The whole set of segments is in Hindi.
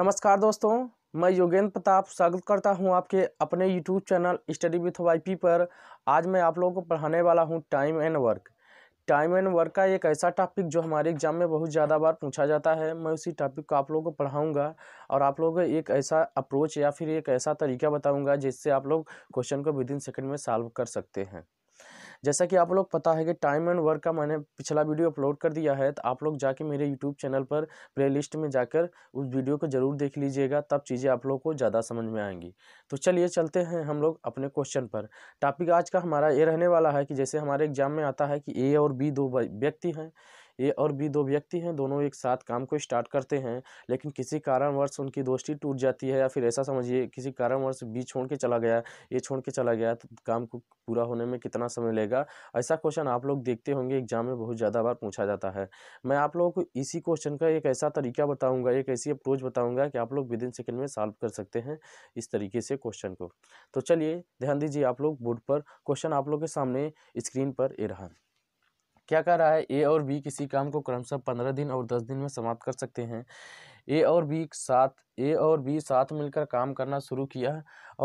नमस्कार दोस्तों मैं योगेंद्र प्रताप स्वागत करता हूं आपके अपने YouTube channel study with YP पर आज मैं आप लोगों को पढ़ाने वाला हूं time and work time and work का एक ऐसा टॉपिक जो हमारे एग्जाम में बहुत ज़्यादा बार पूछा जाता है मैं उसी टॉपिक को आप लोगों को पढ़ाऊँगा और आप लोगों को एक ऐसा अप्रोच या फिर एक ऐसा तरीका बताऊँगा जिससे आप लोग क्वेश्चन को विद इन सेकेंड में सॉल्व कर सकते हैं जैसा कि आप लोग पता है कि टाइम एंड वर्क का मैंने पिछला वीडियो अपलोड कर दिया है तो आप लोग जाके मेरे यूट्यूब चैनल पर प्ले में जाकर उस वीडियो को ज़रूर देख लीजिएगा तब चीज़ें आप लोग को ज़्यादा समझ में आएंगी तो चलिए चलते हैं हम लोग अपने क्वेश्चन पर टॉपिक आज का हमारा ये रहने वाला है कि जैसे हमारे एग्जाम में आता है कि ए और बी दो व्यक्ति हैं ये और भी दो व्यक्ति हैं दोनों एक साथ काम को स्टार्ट करते हैं लेकिन किसी कारणवश उनकी दोस्ती टूट जाती है या फिर ऐसा समझिए किसी कारणवश बी छोड़ के चला गया ये छोड़ के चला गया तो काम को पूरा होने में कितना समय लेगा ऐसा क्वेश्चन आप लोग देखते होंगे एग्जाम में बहुत ज़्यादा बार पूछा जाता है मैं आप लोगों को इसी क्वेश्चन का एक ऐसा तरीका बताऊँगा एक ऐसी अप्रोच बताऊँगा कि आप लोग विद इन सेकेंड में सॉल्व कर सकते हैं इस तरीके से क्वेश्चन को तो चलिए ध्यान दीजिए आप लोग बोर्ड पर क्वेश्चन आप लोग के सामने स्क्रीन पर ए रहा क्या कह रहा है ए और बी किसी काम को क्रमशः पंद्रह दिन और दस दिन में समाप्त कर सकते हैं ए और बी साथ ए और बी साथ मिलकर काम करना शुरू किया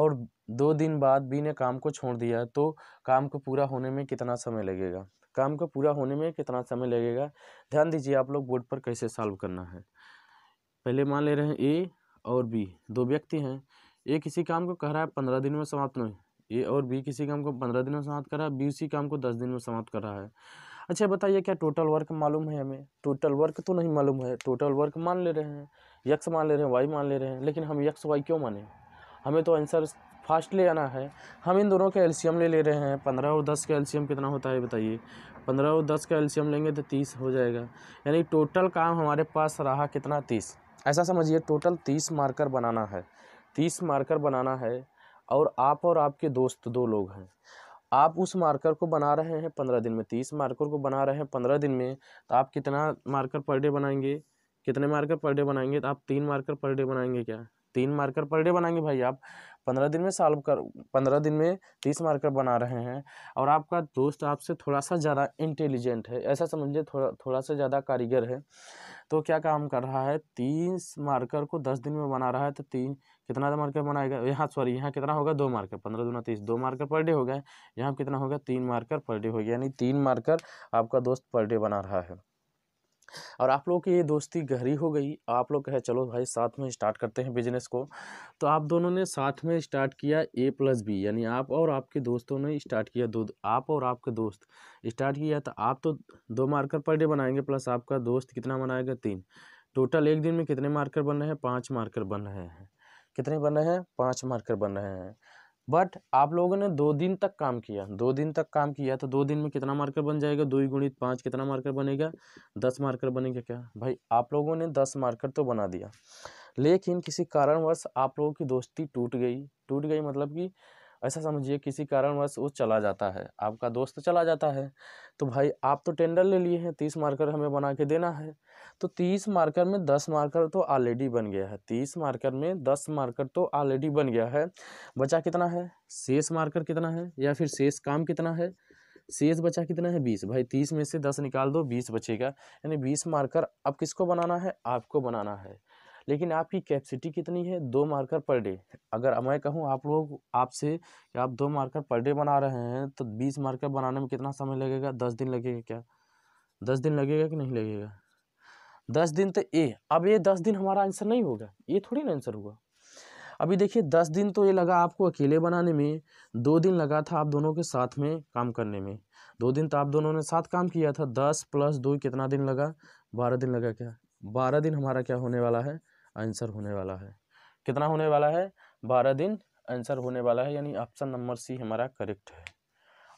और दो दिन बाद बी ने काम को छोड़ दिया तो काम को पूरा होने में कितना समय लगेगा काम को पूरा होने में कितना समय लगेगा ध्यान दीजिए आप लोग बोर्ड पर कैसे सॉल्व करना है पहले मान ले रहे हैं ए और बी दो व्यक्ति हैं ए किसी काम को कह रहा है पंद्रह दिन में समाप्त नहीं ए और बी किसी काम को पंद्रह दिन में समाप्त कर रहा है बी उसी काम को दस दिन में समाप्त कर रहा है अच्छा बताइए क्या टोटल वर्क मालूम है हमें टोटल वर्क तो नहीं मालूम है टोटल वर्क मान ले रहे हैं यक्स मान ले रहे हैं वाई मान ले रहे हैं लेकिन हम यक्स वाई क्यों माने हमें तो आंसर फास्ट ले आना है हम इन दोनों का एल्शियम ले ले रहे हैं पंद्रह और दस का एल्शियम कितना होता है बताइए पंद्रह और दस का एल्शियम लेंगे तो तीस हो जाएगा यानी टोटल काम हमारे पास रहा कितना तीस ऐसा समझिए टोटल तीस मार्कर बनाना है तीस मार्कर बनाना है और आप और आपके दोस्त दो लोग हैं आप उस मार्कर को बना रहे हैं पंद्रह दिन में तीस मार्कर को बना रहे हैं पंद्रह दिन में तो आप कितना मार्कर पर डे बनाएंगे कितने मार्कर पर डे बनाएंगे तो आप तीन मार्कर पर डे बनाएंगे क्या तीन मार्कर पर डे बनाएंगे भाई आप पंद्रह दिन में सॉल्व कर पंद्रह दिन में तीस मार्कर बना रहे हैं और आपका दोस्त आपसे थोड़ा सा ज़्यादा इंटेलिजेंट है ऐसा समझिए थोड़ा थोड़ा सा ज़्यादा कारीगर है तो क्या काम कर रहा है तीन मार्कर को दस दिन में बना रहा है तो तीन कितना मार्कर बनाएगा यहाँ सॉरी यहाँ कितना होगा दो मार्कर पंद्रह दोनों तीस दो मार्कर पर डे हो गए यहाँ कितना होगा तीन मार्कर पर डे हो गया यानी तीन मार्कर आपका दोस्त पर डे बना रहा है और आप लोगों की ये दोस्ती गहरी हो गई आप लोग कहे चलो भाई साथ में स्टार्ट करते हैं बिजनेस को तो आप दोनों ने साथ में स्टार्ट किया ए प्लस बी यानी आप और आपके दोस्तों ने स्टार्ट किया दो आप और आपके दोस्त स्टार्ट किया तो आप तो दो मार्कर पर डे बनाएंगे प्लस आपका दोस्त कितना बनाएगा तीन टोटल एक दिन में कितने मार्कर बन रहे हैं पाँच मार्कर बन रहे हैं कितने बन रहे हैं पाँच मार्कर बन रहे हैं बट आप लोगों ने दो दिन तक काम किया दो दिन तक काम किया तो दो दिन में कितना मार्कर बन जाएगा दो गुणित पाँच कितना मार्कर बनेगा दस मार्कर बनेगा क्या भाई आप लोगों ने दस मार्कर तो बना दिया लेकिन किसी कारणवश आप लोगों की दोस्ती टूट गई टूट गई मतलब कि ऐसा समझिए किसी कारणवश वो चला जाता है आपका दोस्त चला जाता है तो भाई आप तो टेंडर ले लिए हैं तीस मार्कर हमें बना के देना है तो तीस मार्कर में दस मार्कर तो ऑलरेडी बन गया है तीस मार्कर में दस मार्कर तो ऑलरेडी बन गया है बचा कितना है शेष मार्कर कितना है या फिर शेष काम कितना है शेष बचा कितना है बीस भाई तीस में से दस निकाल दो बीस बचेगा यानी बीस मार्कर अब किसको बनाना है आपको बनाना है लेकिन आपकी कैपेसिटी कितनी है दो मार्कर पर डे अगर मैं कहूँ आप लोग आपसे कि आप दो मार्कर पर डे बना रहे हैं तो बीस मार्कर बनाने में कितना समय लगेगा दस दिन लगेगा क्या दस दिन लगेगा कि नहीं लगेगा दस दिन तो ए अब ये दस दिन हमारा आंसर नहीं होगा ये थोड़ी ना आंसर हुआ अभी देखिए दस दिन तो ये लगा आपको अकेले बनाने में दो दिन लगा था आप दोनों के साथ में काम करने में दो दिन तो आप दोनों ने साथ काम किया था दस प्लस दो कितना दिन लगा बारह दिन लगा क्या बारह दिन हमारा क्या होने वाला है आंसर होने वाला है कितना होने वाला है बारह दिन आंसर होने वाला है यानी ऑप्शन नंबर सी हमारा करेक्ट है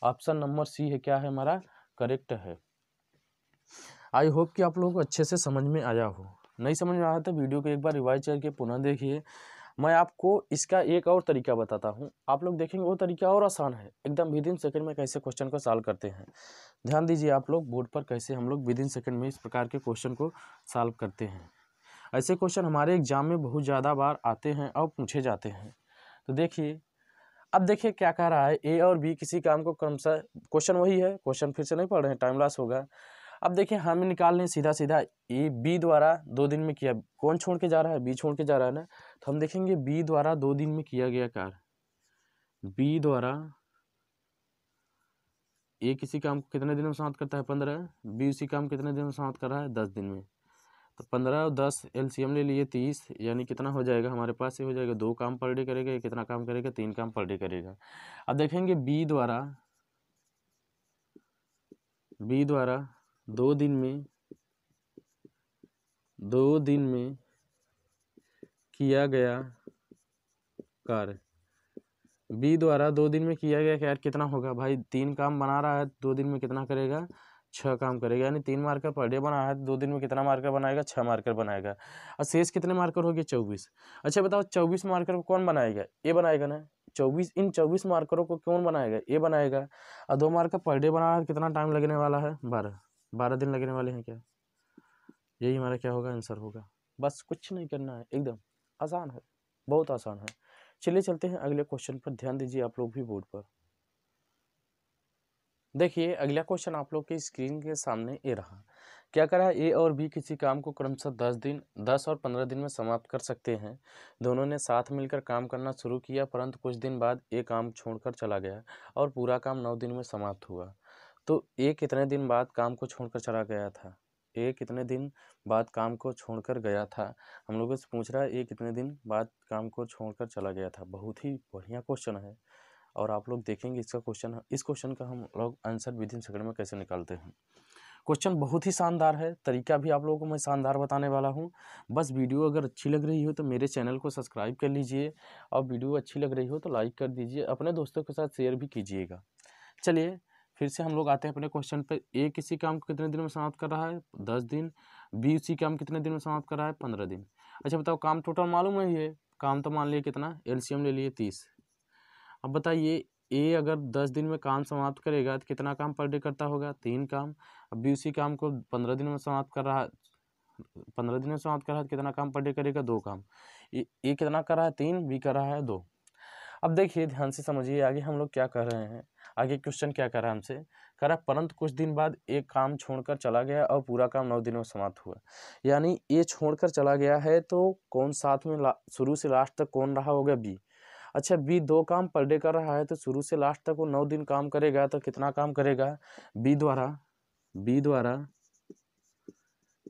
ऑप्शन नंबर सी है क्या है हमारा करेक्ट है आई होप कि आप लोगों को अच्छे से समझ में आया हो नहीं समझ में आया तो वीडियो को एक बार रिवाइज करके पुनः देखिए मैं आपको इसका एक और तरीका बताता हूँ आप लोग देखेंगे वो तरीका और आसान है एकदम विद इन सेकेंड में कैसे क्वेश्चन को सॉल्व करते हैं ध्यान दीजिए आप लोग बोर्ड पर कैसे हम लोग विद इन सेकेंड में इस प्रकार के क्वेश्चन को सॉल्व करते हैं ऐसे क्वेश्चन हमारे एग्जाम में बहुत ज़्यादा बार आते हैं और पूछे जाते हैं तो देखिए अब देखिए क्या कह रहा है ए और बी किसी काम को क्रमशः क्वेश्चन वही है क्वेश्चन फिर से नहीं पढ़ रहे हैं टाइम लॉस होगा अब देखिए हमें निकाल लें सीधा सीधा ए बी द्वारा दो दिन में किया कौन छोड़ के जा रहा है बी छोड़ के जा रहा है ना तो हम देखेंगे बी द्वारा दो दिन में किया गया कार्य बी द्वारा ए किसी काम को कितने दिन में समाप्त करता है पंद्रह बी उसी काम कितने दिन में समाप्त कर रहा है दस दिन में तो पंद्रह और दस एल ले लिए तीस यानी कितना हो जाएगा हमारे पास ये हो जाएगा दो काम पर डे करेगा कितना काम करेगा तीन काम पर डे करेगा अब देखेंगे बी द्वारा बी द्वारा दो दिन में दो दिन में किया गया कार्य बी द्वारा दो दिन में किया गया कार्य कितना होगा भाई तीन काम बना रहा है दो दिन में कितना करेगा छः काम करेगा यानी तीन मार्कर पर डे बना है दो दिन में कितना मार्कर बनाएगा छः मार्कर बनाएगा और शेष कितने मार्कर हो गए चौबीस अच्छा बताओ चौबीस मार्कर को कौन बनाएगा ये बनाएगा ना चौबीस इन चौबीस मार्करों को कौन बनाएगा ये बनाएगा और दो मार्कर पर डे बना कितना टाइम लगने वाला है बारह बारह दिन लगने वाले हैं क्या यही हमारा क्या होगा आंसर होगा बस कुछ नहीं करना है एकदम आसान है बहुत आसान है चलिए चलते हैं अगले क्वेश्चन पर ध्यान दीजिए आप लोग भी बोर्ड पर देखिए अगला क्वेश्चन आप लोग की स्क्रीन के सामने ये रहा क्या करा ए और बी किसी काम को क्रमशः दस दिन दस और पंद्रह दिन में समाप्त कर सकते हैं दोनों ने साथ मिलकर काम करना शुरू किया परंतु कुछ दिन बाद ए काम छोड़कर चला गया और पूरा काम नौ दिन में समाप्त हुआ तो ए कितने दिन बाद काम को छोड़कर चला गया था ए कितने दिन बाद काम को छोड़कर गया था हम लोगों से पूछ रहा है ए कितने दिन बाद काम को छोड़कर चला गया था बहुत ही बढ़िया क्वेश्चन है और आप लोग देखेंगे इसका क्वेश्चन इस क्वेश्चन का हम लोग आंसर विद इन सेकंड में कैसे निकालते हैं क्वेश्चन बहुत ही शानदार है तरीका भी आप लोगों को मैं शानदार बताने वाला हूँ बस वीडियो अगर अच्छी लग रही हो तो मेरे चैनल को सब्सक्राइब कर लीजिए और वीडियो अच्छी लग रही हो तो लाइक कर दीजिए अपने दोस्तों के साथ शेयर भी कीजिएगा चलिए फिर से हम लोग आते हैं अपने क्वेश्चन पर ए किसी काम को कितने दिन में समाप्त कर रहा है दस दिन बी उसी काम कितने दिन में समाप्त कर रहा है पंद्रह दिन अच्छा बताओ काम टोटल मालूम है ये काम तो मान लिया कितना एल ले लिए तीस अब बताइए ए अगर दस दिन में काम समाप्त करेगा तो कितना काम पर डे करता होगा तीन काम अब बी उसी काम को पंद्रह दिन में समाप्त कर रहा है पंद्रह दिन में समाप्त कर रहा है तो कितना काम पर डे करेगा दो काम ए, ए कितना कर रहा है तीन बी कर रहा है दो अब देखिए ध्यान से समझिए आगे हम लोग क्या कर रहे हैं आगे क्वेश्चन क्या कर रहा है हमसे कह रहा परंतु कुछ दिन बाद एक काम छोड़कर चला गया और पूरा काम नौ दिनों में समाप्त हुआ यानी ए छोड़कर चला गया है तो कौन साथ में शुरू से लास्ट तक कौन रहा होगा बी अच्छा बी दो काम पर डे कर रहा है तो शुरू से लास्ट तक वो नौ दिन काम करेगा तो कितना काम करेगा बी द्वारा बी द्वारा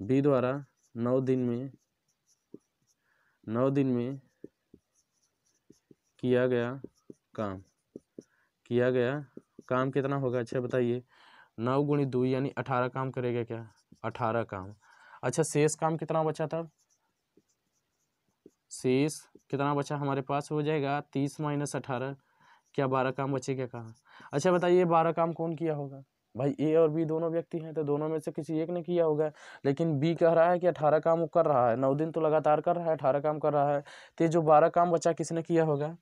बी द्वारा नौ दिन में नौ दिन में किया गया काम किया गया काम कितना होगा अच्छा बताइए नौ गुणी दो यानी अठारह काम करेगा क्या अठारह काम अच्छा शेष काम कितना बचा था शेष कितना बचा हमारे पास हो जाएगा तीस माइनस अठारह क्या बारह काम बचे क्या कहाँ अच्छा बताइए बारह काम कौन किया होगा भाई ए और बी दोनों व्यक्ति हैं तो दोनों में से किसी एक ने किया होगा लेकिन बी कह रहा है कि अठारह काम वो कर रहा है नौ दिन तो लगातार कर रहा है अठारह काम कर रहा है तो ये जो बारह काम बचा किसने किया होगा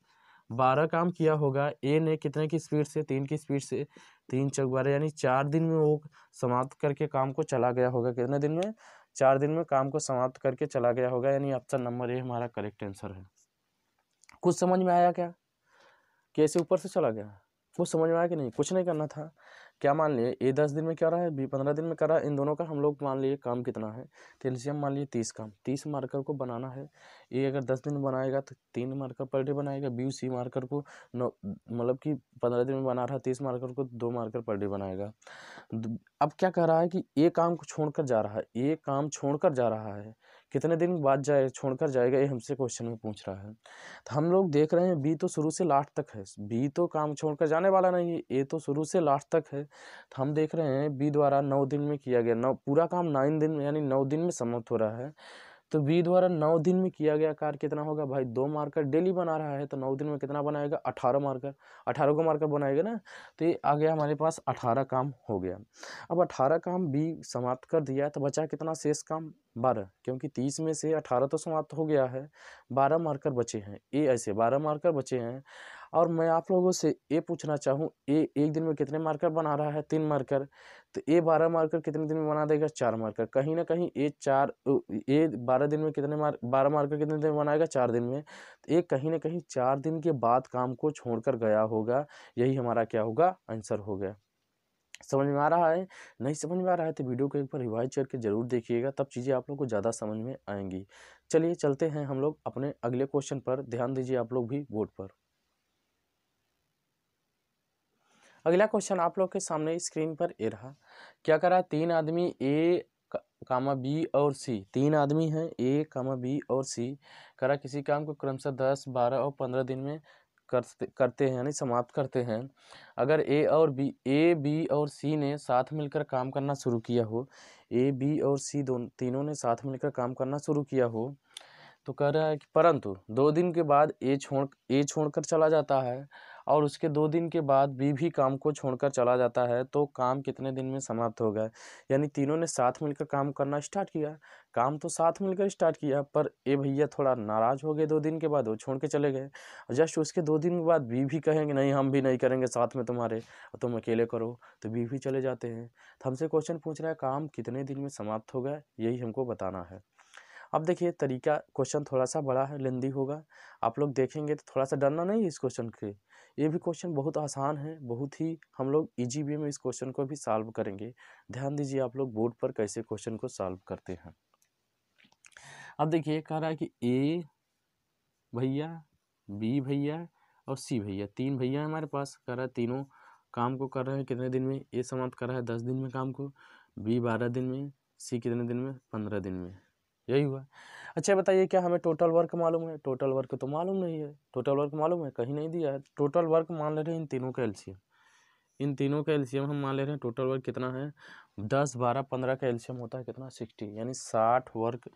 बारह काम किया होगा ए ने कितने की स्पीड से तीन की स्पीड से तीन चौक बारह यानी चार दिन में वो समाप्त करके काम को चला गया होगा कितने दिन में चार दिन में काम को समाप्त करके चला गया होगा यानी ऑप्शन नंबर ए हमारा करेक्ट आंसर है कुछ समझ में आया क्या कि ऐसे ऊपर से चला गया कुछ समझ में आया कि नहीं कुछ नहीं करना था क्या मान लिए ए दस दिन में क्या रहा है बी पंद्रह दिन में कर रहा है इन दोनों का हम लोग मान लिए काम कितना है कैल्शियम मान लिए तीस काम तीस मार्कर को बनाना है ए अगर दस दिन बनाएगा तो तीन मार्कर पर डे बनाएगा बी सी मार्कर को नौ मतलब कि पंद्रह दिन में बना रहा है तीस मार्कर को दो मार्कर पर डे बनाएगा अब क्या कह रहा है कि ए काम को छोड़ जा रहा है ये काम छोड़ जा रहा है कितने दिन बाद जाए छोड़कर जाएगा ये हमसे क्वेश्चन में पूछ रहा है तो हम लोग देख रहे हैं बी तो शुरू से लास्ट तक है बी तो काम छोड़कर जाने वाला नहीं है ए तो शुरू से लास्ट तक है तो हम देख रहे हैं बी द्वारा नौ दिन में किया गया नौ पूरा काम नाइन दिन यानी नौ दिन में समाप्त हो रहा है तो बी द्वारा नौ दिन में किया गया कार्य कितना होगा भाई दो मार्कर डेली बना रहा है तो नौ दिन में कितना बनाएगा अठारह मार्कर अठारह को मार्कर बनाएगा ना तो ये आ गया हमारे पास अठारह काम हो गया अब अठारह काम बी समाप्त कर दिया तो बचा कितना शेष काम बारह क्योंकि तीस में से अठारह तो समाप्त हो गया है बारह मार्कर बचे हैं ए ऐसे बारह मार्कर बचे हैं और मैं आप लोगों से ये पूछना चाहूँ ए एक दिन में कितने मार्कर बना रहा है तीन मार्कर तो ए बारह मार्कर कितने दिन में बना देगा चार मार्कर कहीं ना कहीं ए चार ए बारह दिन में कितने मार्क बारह मार्कर कितने दिन में बनाएगा चार दिन में तो ए कहीं ना कहीं चार दिन के बाद काम को छोड़कर गया होगा यही हमारा क्या होगा आंसर हो गया समझ में आ रहा है नहीं समझ में आ रहा है तो वीडियो को एक बार रिवाइज करके ज़रूर देखिएगा तब चीज़ें आप लोग को ज़्यादा समझ में आएंगी चलिए चलते हैं हम लोग अपने अगले क्वेश्चन पर ध्यान दीजिए आप लोग भी बोर्ड पर अगला क्वेश्चन आप लोग के सामने स्क्रीन पर ए रहा क्या करा तीन आदमी ए कामा बी और सी तीन आदमी हैं ए कामा बी और सी करा किसी काम को क्रमशः दस बारह और पंद्रह दिन में करते करते हैं यानी समाप्त करते हैं अगर ए और बी ए बी और सी ने साथ मिलकर काम करना शुरू किया हो ए बी और सी दोनों तीनों ने साथ मिलकर काम करना शुरू किया हो तो कह रहा है कि परंतु दो दिन के बाद ए छोड़ ए छोड़कर चला जाता है और उसके दो दिन के बाद भी काम को छोड़कर चला जाता है तो काम कितने दिन में समाप्त हो गया यानी तीनों ने साथ मिलकर काम करना स्टार्ट किया काम तो साथ मिलकर स्टार्ट किया पर ए भैया थोड़ा नाराज़ हो गए दो दिन के बाद वो छोड़ के चले गए जस्ट उसके दो दिन के बाद बी भी कहेंगे नहीं हम भी नहीं करेंगे साथ में तुम्हारे तुम अकेले करो तो बी भी चले जाते हैं तो हमसे क्वेश्चन पूछ रहा है काम कितने दिन में समाप्त हो गया यही हमको बताना है अब देखिए तरीका क्वेश्चन थोड़ा सा बड़ा है लेंदी होगा आप लोग देखेंगे तो थोड़ा सा डरना नहीं इस क्वेश्चन के ये भी क्वेश्चन बहुत आसान है बहुत ही हम लोग ईजी वे में इस क्वेश्चन को भी सॉल्व करेंगे ध्यान दीजिए आप लोग बोर्ड पर कैसे क्वेश्चन को सॉल्व करते हैं अब देखिए कह रहा है कि ए भैया बी भैया और सी भैया तीन भैया हमारे पास कह रहा है तीनों काम को कर रहे हैं कितने दिन में ए समाप्त कर रहा है दस दिन में काम को बी बारह दिन में सी कितने दिन में पंद्रह दिन में यही हुआ अच्छा बताइए क्या हमें टोटल वर्क मालूम है टोटल वर्क तो मालूम नहीं है टोटल वर्क मालूम है कहीं नहीं दिया है टोटल वर्क मान ले रहे हैं इन तीनों का एल्शियम इन तीनों का एल्शियम हम मान ले रहे हैं टोटल वर्क कितना है दस बारह पंद्रह का एल्शियम होता है कितना सिक्सटी यानी साठ वर्क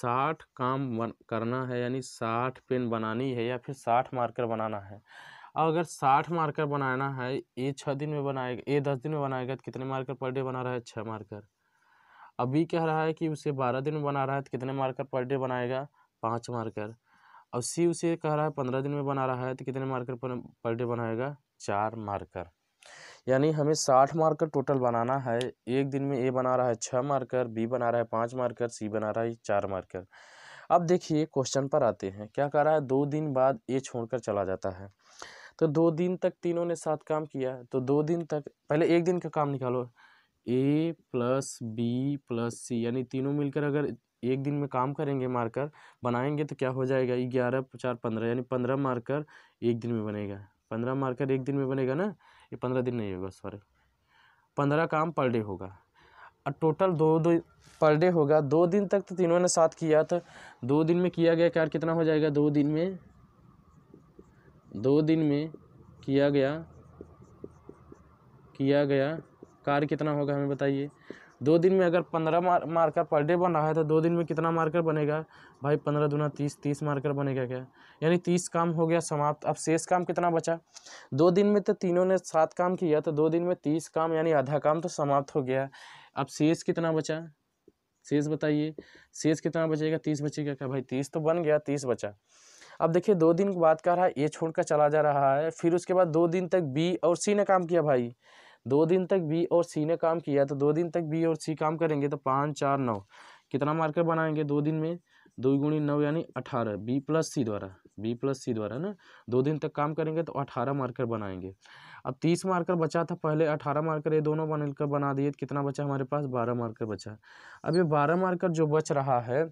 साठ काम बन, करना है यानी साठ पेन बनानी है या फिर साठ मार्कर बनाना है और अगर साठ मार्कर बनाना है ए छः दिन में बनाएगा ए दस दिन में बनाएगा तो कितने मार्कर पर डे बना रहा है छः मार्कर अभी कह रहा है कि उसे बारह दिन में बना रहा है तो कितने मार्कर पर डे बनाएगा पाँच मार्कर और सी उसे कह रहा है पंद्रह दिन में बना रहा है तो कितने मार्कर पर पर डे बनाएगा चार मार्कर यानी हमें साठ मार्कर टोटल बनाना है एक दिन में ए बना रहा है छः मार्कर बी बना रहा है पाँच मार्कर सी बना रहा है चार मार्कर अब देखिए क्वेश्चन पर आते हैं क्या कह रहा है दो दिन बाद ए छोड़कर चला जाता है तो दो दिन तक तीनों ने साथ काम किया तो दो दिन तक पहले एक दिन का काम निकालो A plus B plus C यानी तीनों मिलकर अगर एक दिन में काम करेंगे मार्कर बनाएंगे तो क्या हो जाएगा ग्यारह चार पंद्रह यानी पंद्रह मार्कर एक दिन में बनेगा पंद्रह मार्कर एक दिन में बनेगा ना ये पंद्रह दिन नहीं होगा सॉरी पंद्रह काम पर डे होगा और टोटल दो दो पर डे होगा दो दिन तक तो तीनों ने साथ किया तो दो दिन में किया गया कार्य कितना हो जाएगा दो दिन में दो दिन में किया गया किया गया कार कितना होगा हमें बताइए दो दिन में अगर पंद्रह मार मार्कर पर डे बन रहा है तो दो दिन में कितना मार्कर बनेगा भाई पंद्रह दुना तीस तीस मार्कर बनेगा क्या यानी तीस काम हो गया समाप्त अब शेष काम कितना बचा दो दिन में तो तीनों ने सात काम किया तो दो दिन में तीस काम यानी आधा काम तो समाप्त हो गया अब शेष कितना बचा शेष बताइए शेष कितना बचेगा तीस बचेगा क्या भाई तीस तो बन गया तीस बचा अब देखिए दो दिन बाद कर रहा है ए छोड़ कर चला जा रहा है फिर उसके बाद दो दिन तक बी और सी ने काम किया भाई दो दिन तक बी और सी ने काम किया तो दो दिन तक बी और सी काम करेंगे तो पाँच चार नौ कितना मार्कर बनाएंगे दो दिन में दो गुणी नौ यानी अठारह बी प्लस सी द्वारा बी प्लस सी द्वारा ना दो दिन तक काम करेंगे तो अठारह मार्कर बनाएंगे अब तीस मार्कर बचा था पहले अठारह मार्कर ये दोनों बनकर बना दिए कितना बचा हमारे पास बारह मार्कर बचा अब ये बारह मार्कर जो बच रहा है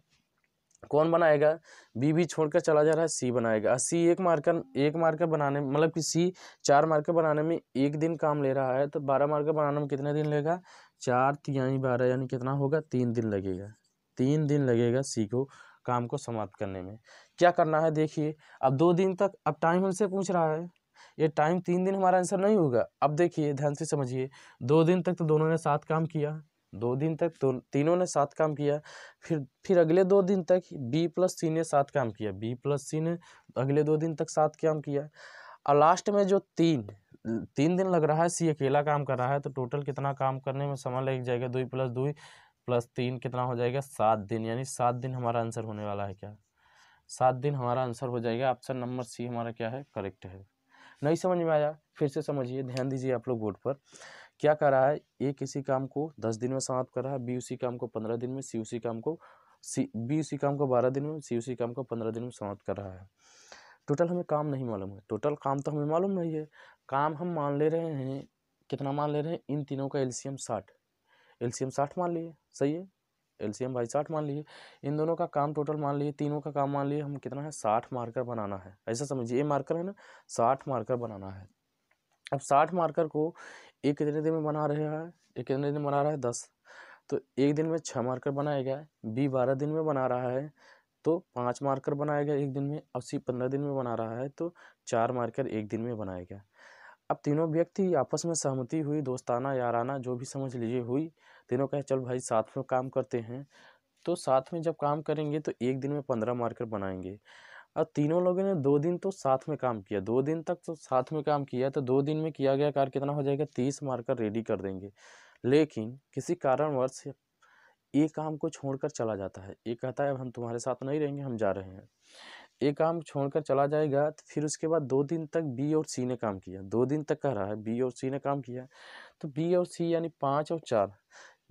कौन बनाएगा बी भी छोड़ कर चला जा रहा है सी बनाएगा और सी एक मार्कर एक मार्कर बनाने मतलब कि सी चार मार्कर बनाने में एक दिन काम ले रहा है तो बारह मार्कर बनाने में कितने दिन लेगा चार यानी बारह यानी कितना होगा तीन दिन लगेगा तीन दिन लगेगा सी को काम को समाप्त करने में क्या करना है देखिए अब दो दिन तक अब टाइम हमसे पूछ रहा है ये टाइम तीन दिन हमारा आंसर नहीं होगा अब देखिए ध्यान से समझिए दो दिन तक तो दोनों ने साथ काम किया दो दिन तक तो तीनों ने साथ काम किया फिर फिर अगले दो दिन तक बी प्लस सी ने साथ काम किया बी प्लस सी ने अगले दो दिन तक साथ काम किया और लास्ट में जो तीन तीन दिन लग रहा है सी अकेला काम कर रहा है तो टोटल कितना काम करने में समय लग जाएगा दो प्लस दो प्लस तीन कितना हो जाएगा सात दिन यानी सात दिन हमारा आंसर होने वाला है क्या सात दिन हमारा आंसर हो जाएगा ऑप्शन नंबर सी हमारा क्या है करेक्ट है नहीं समझ में आया फिर से समझिए ध्यान दीजिए आप लोग बोर्ड पर क्या कर रहा है ए किसी काम को दस दिन में समाप्त कर रहा है बी उसी काम को पंद्रह दिन में सी उसी काम को सी बी उसी काम को बारह दिन में सी उसी काम को पंद्रह दिन में समाप्त कर रहा है टोटल हमें काम नहीं मालूम है टोटल काम तो हमें मालूम नहीं है काम हम मान ले रहे हैं कितना मान ले रहे हैं इन तीनों का एलसीएम साठ एलसीएम साठ मान लिए सही है एलसीएम भाई साठ मान लिए इन दोनों का काम टोटल मान लिए तीनों का काम मान लिए हम कितना है साठ मार्कर बनाना है ऐसा समझिए ये मार्कर है ना साठ मार्कर बनाना है अब साठ मार्कर को एक कितने दिन में बना रहे हैं एक कितने दिन बना रहा है दस तो एक दिन में छः मार्कर बनाया गया बी बारह दिन में बना रहा है तो पाँच मार्कर बनाया गया एक दिन में और सी पंद्रह दिन में बना रहा है तो चार मार्कर एक दिन में बनाया गया अब तीनों व्यक्ति आपस में सहमति हुई दोस्ताना याराना जो भी समझ लीजिए हुई तीनों कहे चल भाई साथ में काम करते हैं तो साथ में जब काम करेंगे तो एक दिन में पंद्रह मार्कर बनाएंगे और तीनों लोगों ने दो दिन तो साथ में काम किया दो दिन तक तो साथ में काम किया तो दो दिन में किया गया कार्य कितना हो जाएगा तीस मार्कर रेडी कर देंगे लेकिन किसी कारणवश ये काम को छोड़कर चला जाता है ये कहता है हम तुम्हारे साथ नहीं रहेंगे हम जा रहे हैं ये काम छोड़कर चला जाएगा तो फिर उसके बाद दो दिन तक बी और सी ने काम किया दो दिन तक कह रहा है बी और सी ने काम किया तो बी और सी यानी पाँच और चार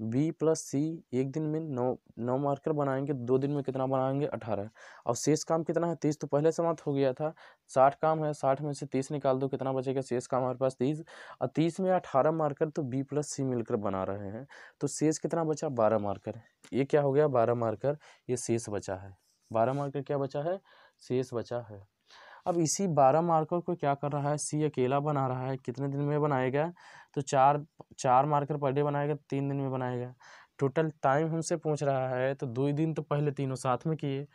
बी प्लस सी एक दिन में नौ नौ मार्कर बनाएंगे दो दिन में कितना बनाएंगे अठारह और शेष काम कितना है तीस तो पहले समाप्त हो गया था साठ काम है साठ में से तीस निकाल दो कितना बचेगा शेष काम हमारे पास तीस और तीस में अठारह मार्कर तो बी प्लस सी मिलकर बना रहे हैं तो शेष कितना बचा बारह मार्कर ये क्या हो गया बारह मार्कर ये शेष बचा है बारह मार्कर क्या बचा है शेष बचा है अब इसी बारह मार्कर को क्या कर रहा है सी अकेला बना रहा है कितने दिन में बनाएगा तो चार चार मार्कर पर डे बनाएगा तीन दिन में बनाएगा टोटल टाइम हमसे पूछ रहा है तो दो दिन तो पहले तीनों साथ में किए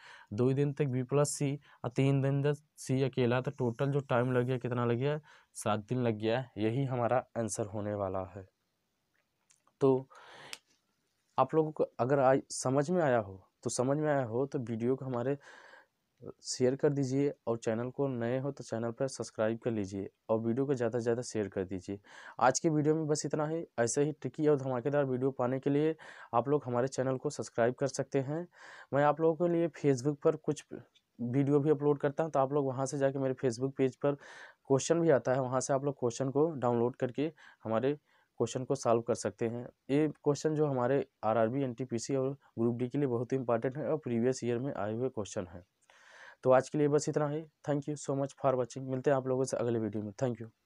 दो दिन तक बी प्लस सी और तीन दिन तक सी अकेला तो टोटल जो टाइम लग गया कितना लग गया सात दिन लग गया यही हमारा आंसर होने वाला है तो आप लोगों को अगर आज समझ में आया हो तो समझ में आया हो तो वीडियो को हमारे शेयर कर दीजिए और चैनल को नए हो तो चैनल पर सब्सक्राइब कर लीजिए और वीडियो को ज़्यादा से ज़्यादा शेयर कर दीजिए आज के वीडियो में बस इतना ही ऐसे ही ट्रिकी और धमाकेदार वीडियो पाने के लिए आप लोग हमारे चैनल को सब्सक्राइब कर सकते हैं मैं आप लोगों के लिए फेसबुक पर कुछ वीडियो भी अपलोड करता हूँ तो आप लोग वहाँ से जाके मेरे फेसबुक पेज पर क्वेश्चन भी आता है वहाँ से आप लोग क्वेश्चन को डाउनलोड करके हमारे क्वेश्चन को सॉल्व कर सकते हैं ये क्वेश्चन जो हमारे आरआरबी एनटीपीसी और ग्रुप डी के लिए बहुत ही इंपॉर्टेंट है और प्रीवियस ईयर में आए हुए क्वेश्चन है तो आज के लिए बस इतना ही thank you so much for watching मिलते हैं आप लोगों से अगले वीडियो में थैंक यू